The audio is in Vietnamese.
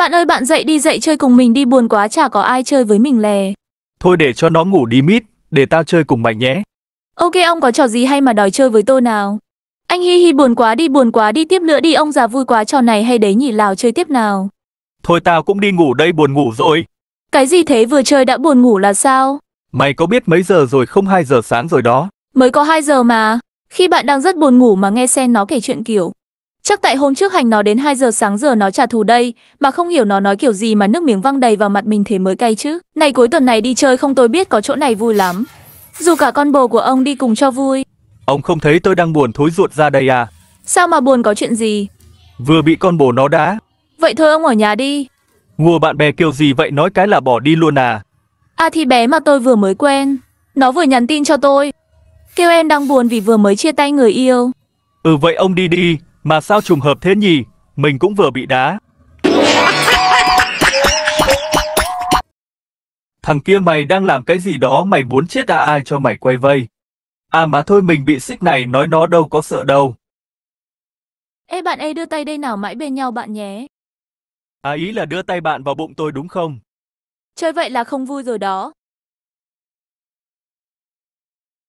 Bạn ơi bạn dậy đi dậy chơi cùng mình đi buồn quá chả có ai chơi với mình lè. Thôi để cho nó ngủ đi mít, để tao chơi cùng mày nhé. Ok ông có trò gì hay mà đòi chơi với tôi nào. Anh hi hi buồn quá đi buồn quá đi tiếp nữa đi ông già vui quá trò này hay đấy nhỉ lào chơi tiếp nào. Thôi tao cũng đi ngủ đây buồn ngủ rồi. Cái gì thế vừa chơi đã buồn ngủ là sao? Mày có biết mấy giờ rồi không 2 giờ sáng rồi đó. Mới có 2 giờ mà. Khi bạn đang rất buồn ngủ mà nghe sen nó kể chuyện kiểu Chắc tại hôm trước hành nó đến 2 giờ sáng giờ nó trả thù đây, mà không hiểu nó nói kiểu gì mà nước miếng văng đầy vào mặt mình thế mới cay chứ. Này cuối tuần này đi chơi không tôi biết có chỗ này vui lắm. Dù cả con bồ của ông đi cùng cho vui. Ông không thấy tôi đang buồn thối ruột ra đây à? Sao mà buồn có chuyện gì? Vừa bị con bồ nó đá Vậy thôi ông ở nhà đi. Ngùa bạn bè kêu gì vậy nói cái là bỏ đi luôn à? À thì bé mà tôi vừa mới quen. Nó vừa nhắn tin cho tôi. Kêu em đang buồn vì vừa mới chia tay người yêu. Ừ vậy ông đi đi, mà sao trùng hợp thế nhỉ? Mình cũng vừa bị đá. Thằng kia mày đang làm cái gì đó mày muốn chết à ai cho mày quay vây. À mà thôi mình bị xích này nói nó đâu có sợ đâu. Ê bạn ê đưa tay đây nào mãi bên nhau bạn nhé. À ý là đưa tay bạn vào bụng tôi đúng không? Chơi vậy là không vui rồi đó.